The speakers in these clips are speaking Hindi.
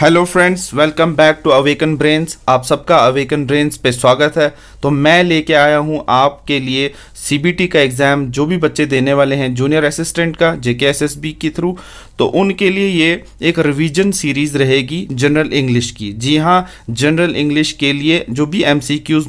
Hello friends welcome back to Awaken Brains आप सबका अवेकन ब्रेन्स पे स्वागत है तो मैं लेके आया हूँ आपके लिए सीबीटी का एग्ज़ाम जो भी बच्चे देने वाले हैं जूनियर असिस्टेंट का जेके बी के थ्रू तो उनके लिए ये एक रिवीजन सीरीज़ रहेगी जनरल इंग्लिश की जी हाँ जनरल इंग्लिश के लिए जो भी एम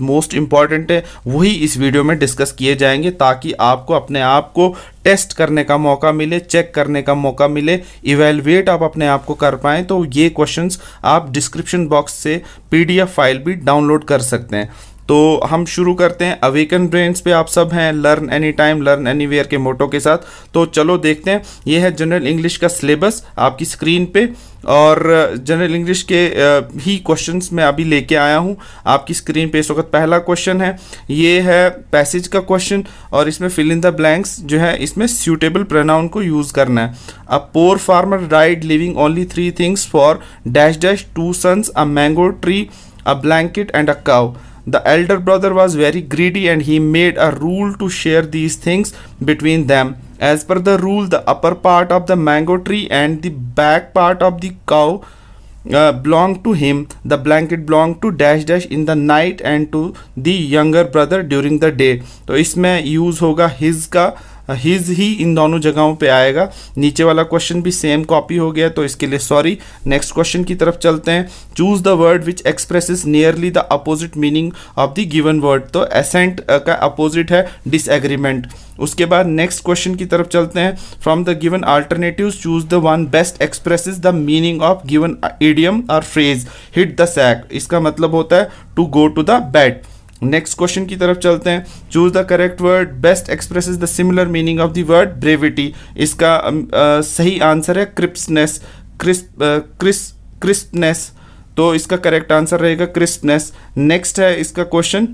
मोस्ट इम्पॉर्टेंट है वही इस वीडियो में डिस्कस किए जाएंगे ताकि आपको अपने आप को टेस्ट करने का मौका मिले चेक करने का मौका मिले इवेलुएट आप अपने आप को कर पाएँ तो ये क्वेश्चंस आप डिस्क्रिप्शन बॉक्स से पीडीएफ फाइल भी डाउनलोड कर सकते हैं तो हम शुरू करते हैं अवेकन ब्रेंड्स पे आप सब हैं learn any time learn anywhere के मोटो के साथ तो चलो देखते हैं ये है जनरल इंग्लिश का सिलेबस आपकी स्क्रीन पे और जनरल uh, इंग्लिश के uh, ही क्वेश्चंस मैं अभी लेके आया हूँ आपकी स्क्रीन पे इस वक्त पहला क्वेश्चन है ये है पैसेज का क्वेश्चन और इसमें फिल इन द ब्लैंक्स जो है इसमें सूटेबल प्रोनाउन को यूज़ करना है a poor farmer died leaving only three things for dash dash two sons a mango tree a blanket and a cow The elder brother was very greedy and he made a rule to share these things between them. As per the rule, the upper part of the mango tree and the back part of the cow uh, belonged to him. The blanket belonged to dash dash in the night and to the younger brother during the day. So, इसमें use होगा his का हिज हाँ, ही इन दोनों जगहों पे आएगा नीचे वाला क्वेश्चन भी सेम कॉपी हो गया तो इसके लिए सॉरी नेक्स्ट क्वेश्चन की तरफ चलते हैं choose the word which express nearly the opposite meaning of the given word तो एसेंट uh, का अपोजिट है डिसएग्रीमेंट उसके बाद नेक्स्ट क्वेश्चन की तरफ चलते हैं from the given alternative choose the one best express the meaning of given idiom और फ्रेज हिट द सैक इसका मतलब होता है to go to the bed next question की तरफ चलते हैं choose the correct word best express the similar meaning of the word brevity इसका आ, सही आंसर है क्रिप्सनेस क्रिस्प क्रिस क्रिस्पनेस तो इसका करेक्ट आंसर रहेगा क्रिस्पनेस नेक्स्ट है इसका question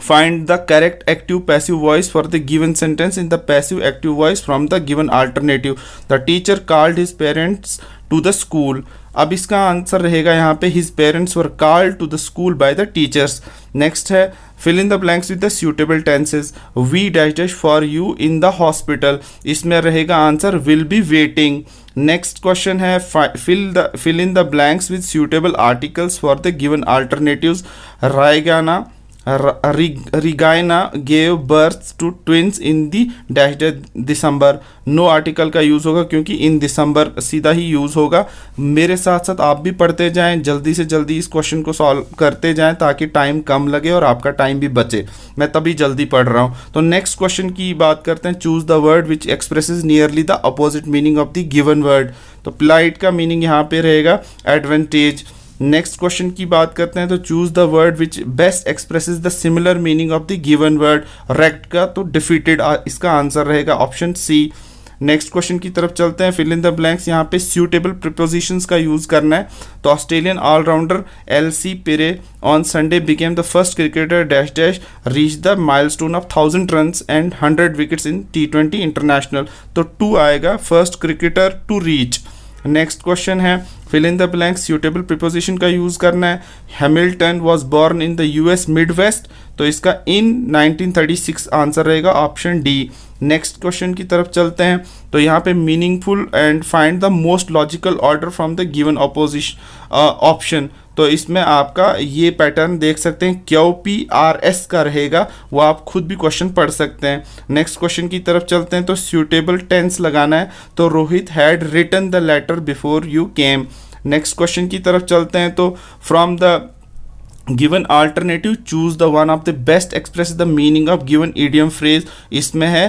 find the correct active passive voice for the given sentence in the passive active voice from the given alternative the teacher called his parents to the school अब इसका आंसर रहेगा यहाँ पे his parents were call to the school by the teachers next है fill in the blanks with the suitable tenses we dash dash for you in the hospital इसमें रहेगा answer will be waiting next question है fill the fill in the blanks with suitable articles for the given alternatives रायगाना Regina gave birth to twins in the dash December no article का यूज़ होगा क्योंकि इन दिसंबर सीधा ही यूज़ होगा मेरे साथ साथ आप भी पढ़ते जाएं जल्दी से जल्दी इस क्वेश्चन को सॉल्व करते जाएं ताकि टाइम कम लगे और आपका टाइम भी बचे मैं तभी जल्दी पढ़ रहा हूँ तो नेक्स्ट क्वेश्चन की बात करते हैं choose the word which express nearly the opposite meaning of the given word तो प्लाइट का मीनिंग यहाँ पे रहेगा एडवेंटेज नेक्स्ट क्वेश्चन की बात करते हैं तो choose the word which best express the similar meaning of the given word wrecked का तो डिफीटेड इसका आंसर रहेगा ऑप्शन सी नेक्स्ट क्वेश्चन की तरफ चलते हैं फिल इन द ब्लैंक्स यहाँ पे सूटेबल प्रिपोजिशंस का यूज़ करना है तो Australian allrounder Ellyse Perry on Sunday became the first cricketer dash dash reach the milestone of thousand run and hundred wickets in T twenty international तो टू आएगा first cricketer to reach next question है fill in the blank suitable preposition का यूज करना है Hamilton was born in the US Midwest तो इसका इन 1936 आंसर रहेगा ऑप्शन डी नेक्स्ट क्वेश्चन की तरफ चलते हैं तो यहाँ पे meaningful and find the most logical order from the given opposition option तो इसमें आपका ये पैटर्न देख सकते हैं क्यू पी आर एस का रहेगा वो आप खुद भी क्वेश्चन पढ़ सकते हैं नेक्स्ट क्वेश्चन की तरफ चलते हैं तो सूटेबल टेंस लगाना है तो Rohit had return the letter before you came next question की तरफ चलते हैं तो from the given alternative choose the one of the best express the meaning of given idiom phrase इसमें है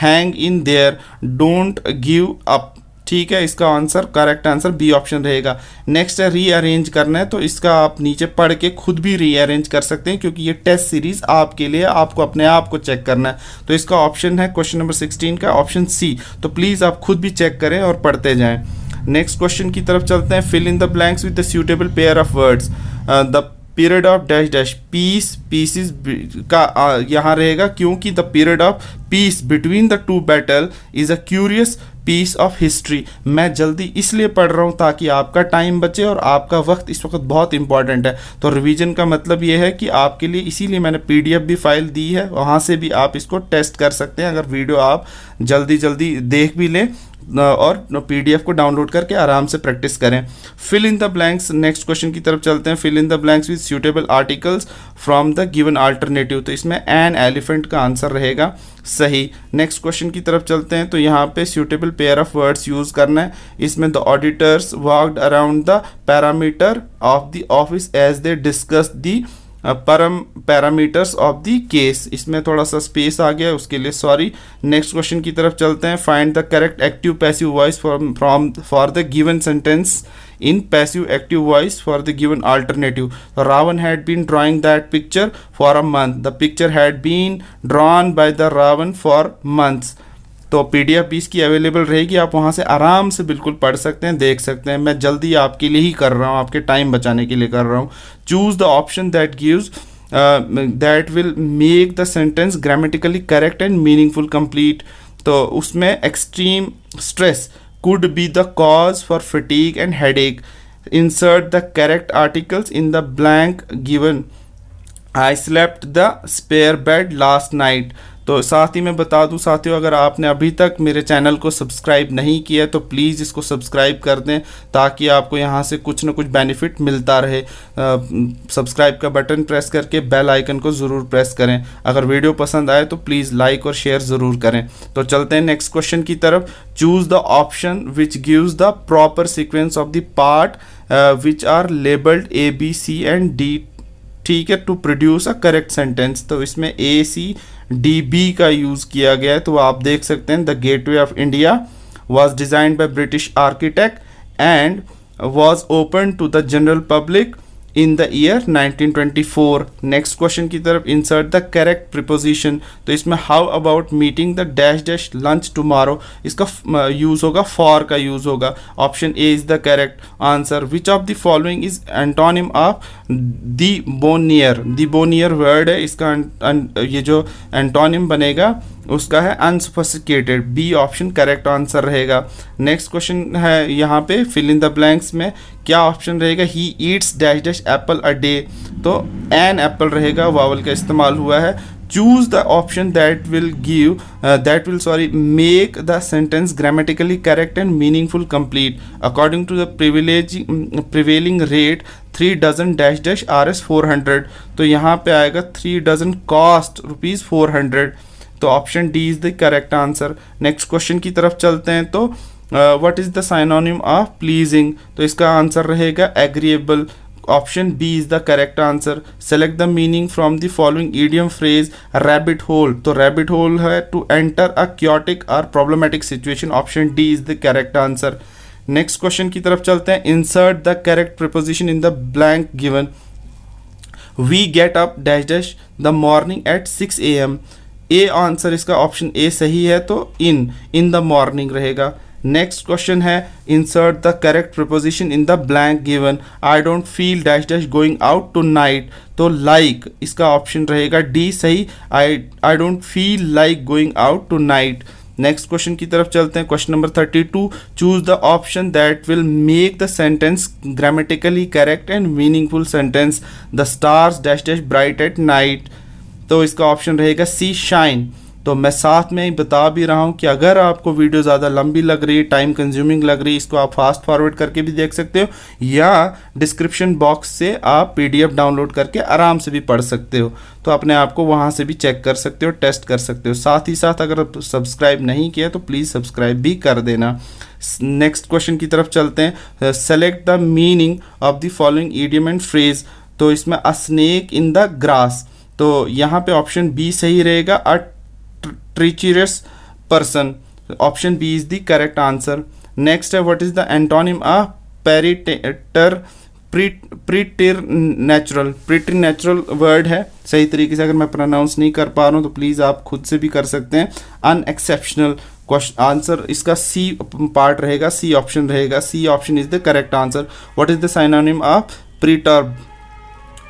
hang in there don't give up ठीक है इसका answer correct answer B option रहेगा नेक्स्ट है रीअरेंज करना है तो इसका आप नीचे पढ़ के खुद भी रीअरेंज कर सकते हैं क्योंकि ये टेस्ट सीरीज आपके लिए आपको अपने आप को चेक करना है तो इसका ऑप्शन है क्वेश्चन नंबर सिक्सटीन का ऑप्शन सी तो प्लीज़ आप खुद भी चेक करें और पढ़ते जाएँ नेक्स्ट क्वेश्चन की तरफ चलते हैं fill in the blanks with the suitable pair of words the period of dash dash peace pieces का uh, यहाँ रहेगा क्योंकि the period of peace between the two battle is a curious piece of history मैं जल्दी इसलिए पढ़ रहा हूँ ताकि आपका टाइम बचे और आपका वक्त इस वक्त बहुत इंपॉर्टेंट है तो रिवीजन का मतलब ये है कि आपके लिए इसीलिए मैंने पीडीएफ भी फाइल दी है वहाँ से भी आप इसको टेस्ट कर सकते हैं अगर वीडियो आप जल्दी जल्दी देख भी लें और पीडीएफ को डाउनलोड करके आराम से प्रैक्टिस करें fill in the blanks next question की तरफ चलते हैं fill in the blanks with suitable articles from the given alternative तो इसमें एन एलिफेंट का आंसर रहेगा सही नेक्स्ट क्वेश्चन की तरफ चलते हैं तो यहाँ पे suitable pair of words use करना है इसमें the auditors worked around the parameter of the office as they discuss the param parameters of the case इसमें थोड़ा सा स्पेस आ गया उसके लिए सॉरी नेक्स्ट क्वेश्चन की तरफ चलते हैं find the correct active passive voice from for the given sentence in passive active voice for the given alternative Ravan had been drawing that picture for a month the picture had been drawn by the Ravan for months तो पीडीएफ पीस इसकी अवेलेबल रहेगी आप वहाँ से आराम से बिल्कुल पढ़ सकते हैं देख सकते हैं मैं जल्दी आपके लिए ही कर रहा हूँ आपके टाइम बचाने के लिए कर रहा हूँ choose the option that gives that will make the sentence grammatically correct and meaningful complete तो उसमें extreme stress could be the cause for fatigue and headache. Insert the correct articles in the blank given I slept the spare bed last night तो साथ ही मैं बता दूं साथियों अगर आपने अभी तक मेरे चैनल को सब्सक्राइब नहीं किया तो प्लीज़ इसको सब्सक्राइब कर दें ताकि आपको यहाँ से कुछ ना कुछ बेनिफिट मिलता रहे सब्सक्राइब का बटन प्रेस करके बेल आइकन को ज़रूर प्रेस करें अगर वीडियो पसंद आए तो प्लीज़ लाइक और शेयर ज़रूर करें तो चलते हैं नेक्स्ट क्वेश्चन की तरफ choose the option which gives the proper sequence of the part which are labelled A B C and D ठीक है to produce a correct sentence तो इसमें ए सी डी बी का यूज़ किया गया है तो आप देख सकते हैं the Gateway of India was designed by British architect and was open to the general public in the year 1924 next question की तरफ इंसर्ट द करेक्ट प्रिपोजिशन तो इसमें how about meeting the dash dash lunch tomorrow इसका यूज़ होगा फॉर का यूज़ होगा option A is the correct answer which of the following is antonym of debonair debonair word है इसका ये जो एंटोनिम बनेगा उसका है unsophisticated B option correct answer रहेगा नेक्स्ट क्वेश्चन है यहाँ पे फिल इन द ब्लैंक्स में क्या ऑप्शन रहेगा he eats dash dash apple a day तो एन एप्पल रहेगा वावल का इस्तेमाल हुआ है choose the option that will give that will sorry make the sentence grammatically correct and meaningful complete according to the the prevailing rate three dozen dash dash R S four hundred तो यहाँ पे आएगा three dozen cost rupees four hundred तो option D is the correct answer next question की तरफ चलते हैं तो what is the synonym of pleasing तो इसका आंसर रहेगा agreeable option B is the correct answer select the meaning from the following idiom phrase rabbit hole तो रैबिट होल है टू एंटर अ क्योटिक और problematic situation option D is the correct answer next question की तरफ चलते हैं insert the correct preposition in the blank given we get up dash dash the morning eight six A M A answer इसका ऑप्शन ए सही है तो इन इन द मॉर्निंग रहेगा नेक्स्ट क्वेश्चन है insert the correct preposition in the blank given I don't feel dash dash going out tonight तो लाइक like, इसका ऑप्शन रहेगा डी सही I I don't feel like going out tonight next question की तरफ चलते हैं question number thirty two choose the option that will make the sentence grammatically correct and meaningful sentence the stars dash dash bright at night तो इसका ऑप्शन रहेगा सी शाइन तो मैं साथ में ही बता भी रहा हूँ कि अगर आपको वीडियो ज़्यादा लंबी लग रही है टाइम कंज्यूमिंग लग रही है इसको आप फास्ट फॉरवर्ड करके भी देख सकते हो या डिस्क्रिप्शन बॉक्स से आप पीडीएफ डाउनलोड करके आराम से भी पढ़ सकते हो तो अपने आप को वहाँ से भी चेक कर सकते हो टेस्ट कर सकते हो साथ ही साथ अगर सब्सक्राइब नहीं किया तो प्लीज़ सब्सक्राइब भी कर देना नेक्स्ट क्वेश्चन की तरफ चलते हैं select the meaning of the following idiom and phrase तो इसमें a snake in the grass तो यहाँ पे ऑप्शन बी सही रहेगा a treacherous person option B is the correct answer next है what is the antonym a preter preternatural preternatural word है सही तरीके से अगर मैं प्रोनाउंस नहीं कर पा रहा हूँ तो प्लीज़ आप खुद से भी कर सकते हैं अनएक्सेप्शनल क्वेश्चन आंसर इसका सी पार्ट रहेगा सी ऑप्शन रहेगा C option is the correct answer what is the synonym of perturb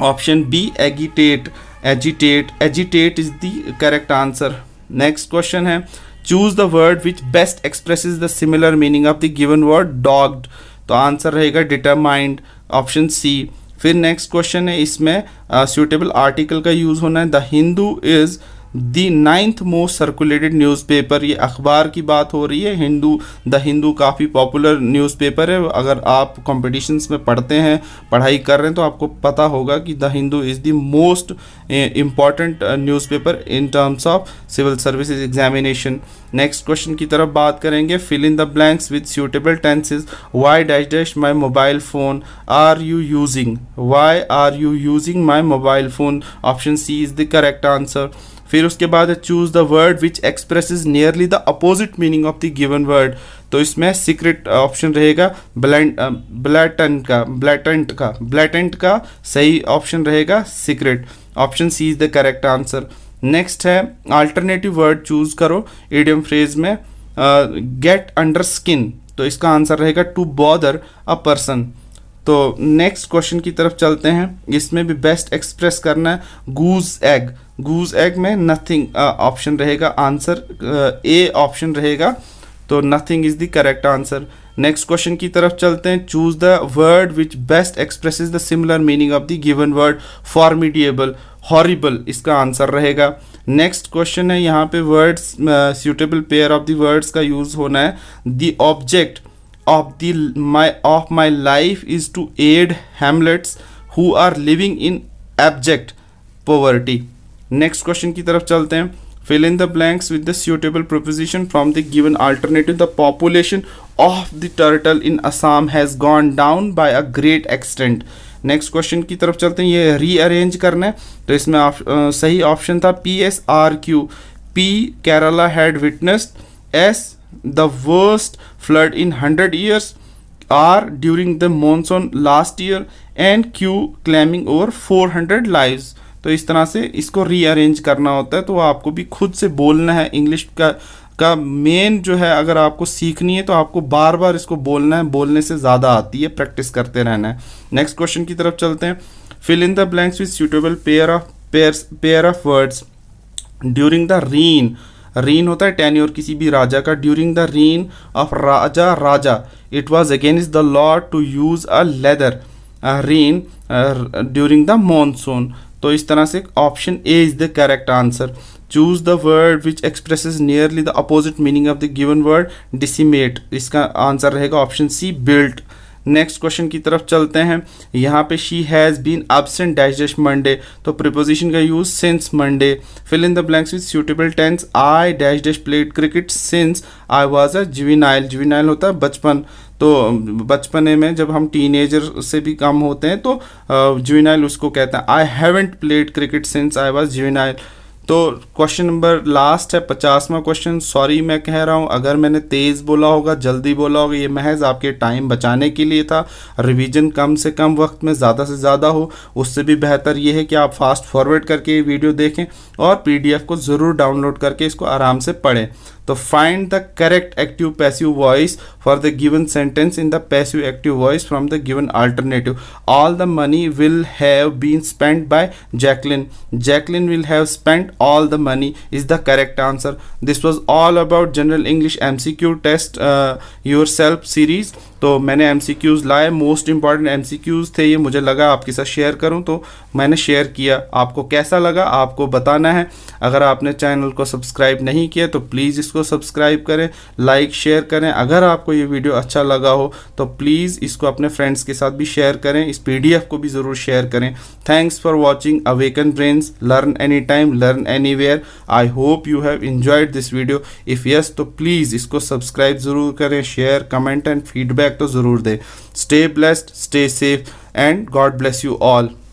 option B agitate agitate agitate is the correct answer next question है choose the word which best express the similar meaning of the given word dogged तो आंसर रहेगा डिटरमाइंड ऑप्शन सी फिर नेक्स्ट क्वेश्चन है इसमें सूटेबल uh, आर्टिकल का यूज़ होना है the Hindu is the ninth most circulated newspaper ये अखबार की बात हो रही है हिंदू द हिंदू काफ़ी पॉपुलर न्यूज़पेपर है अगर आप कॉम्पिटिशन्स में पढ़ते हैं पढ़ाई कर रहे हैं तो आपको पता होगा कि the Hindu is the most important newspaper in terms of civil services examination next question की तरफ बात करेंगे fill in the blanks with suitable tenses why dash dash my mobile phone are you using why are you using my mobile phone option C is the correct answer फिर उसके बाद है choose the word which express nearly the opposite meaning of the given word तो इसमें सीक्रेट ऑप्शन uh, रहेगा ब्लैंड ब्लैटन uh, का ब्लैटेंट का ब्लैटेंट का सही ऑप्शन रहेगा secret option C is the correct answer next है अल्टरनेटिव वर्ड चूज करो एडियम फ्रेज में गेट अंडर स्किन तो इसका आंसर रहेगा टू बॉदर अ पर्सन तो नेक्स्ट क्वेश्चन की तरफ चलते हैं इसमें भी बेस्ट एक्सप्रेस करना है गूज एग गूज एग में नथिंग ऑप्शन uh, रहेगा आंसर ए ऑप्शन रहेगा तो nothing is the correct answer next question की तरफ चलते हैं choose the word which best express the similar meaning of the given word formidable horrible इसका आंसर रहेगा नेक्स्ट क्वेश्चन है यहाँ पे words suitable pair of the words का यूज़ होना है the object of the my of my life is to aid hamlets who are living in abject poverty next question की तरफ चलते हैं fill in the blanks with the suitable proposition from the given alternative the population of the turtle in Assam has gone down by a great extent next question की तरफ चलते हैं ये रीअरेंज करना है तो इसमें आप, आ, सही ऑप्शन था P S R Q P Kerala had witnessed the worst flood in hundred years R during the monsoon last year and Q claiming over four hundred lives तो इस तरह से इसको रीअरेंज करना होता है तो आपको भी खुद से बोलना है इंग्लिश का का मेन जो है अगर आपको सीखनी है तो आपको बार बार इसको बोलना है बोलने से ज़्यादा आती है प्रैक्टिस करते रहना है नेक्स्ट क्वेश्चन की तरफ चलते हैं fill in the blanks with suitable pair of pair pair of words during the reign reign होता है टेन्योर किसी भी राजा का during the reign of raja raja it was against the law to use a leather rein during the monsoon तो इस तरह से option A is the correct answer choose the word which expresses nearly the opposite meaning of the given word डिसीमेट इसका आंसर रहेगा option C built next question की तरफ चलते हैं यहाँ पे she has been absent dash Monday तो प्रिपोजिशन का use since Monday fill in the blanks with suitable tense I dash dash played cricket since I was a जीवी जुविनाइल होता है बचपन तो बचपने में जब हम टीनेजर से भी कम होते हैं तो जुविनाइल उसको कहते हैं I haven't played cricket since I was juvenile तो क्वेश्चन नंबर लास्ट है पचासवा क्वेश्चन सॉरी मैं कह रहा हूँ अगर मैंने तेज़ बोला होगा जल्दी बोला होगा ये महज आपके टाइम बचाने के लिए था रिवीजन कम से कम वक्त में ज़्यादा से ज़्यादा हो उससे भी बेहतर ये है कि आप फास्ट फॉरवर्ड करके ये वीडियो देखें और पीडीएफ को ज़रूर डाउनलोड करके इसको आराम से पढ़ें तो find the correct active passive voice for the given sentence in the passive active voice from the given alternative all the money will have been spend by Jacqueline Jacqueline will have spend all the money is the correct answer this was all about general English M C Q test yourself series तो मैंने एम सी क्यूज़ लाए most important M C Qs थे ये मुझे लगा आपके साथ शेयर करूँ तो मैंने शेयर किया आपको कैसा लगा आपको बताना है अगर आपने चैनल को सब्सक्राइब नहीं किया तो प्लीज़ इसको सब्सक्राइब करें लाइक शेयर करें अगर आपको ये वीडियो अच्छा लगा हो तो प्लीज़ इसको अपने फ्रेंड्स के साथ भी शेयर करें इस पी को भी ज़रूर शेयर करें thanks for watching awaken brains learn any time learn anywhere I hope you have enjoyed this video if yes तो प्लीज़ इसको सब्सक्राइब ज़रूर करें शेयर कमेंट एंड फीडबैक तो ज़रूर दें stay blessed stay safe and God bless you all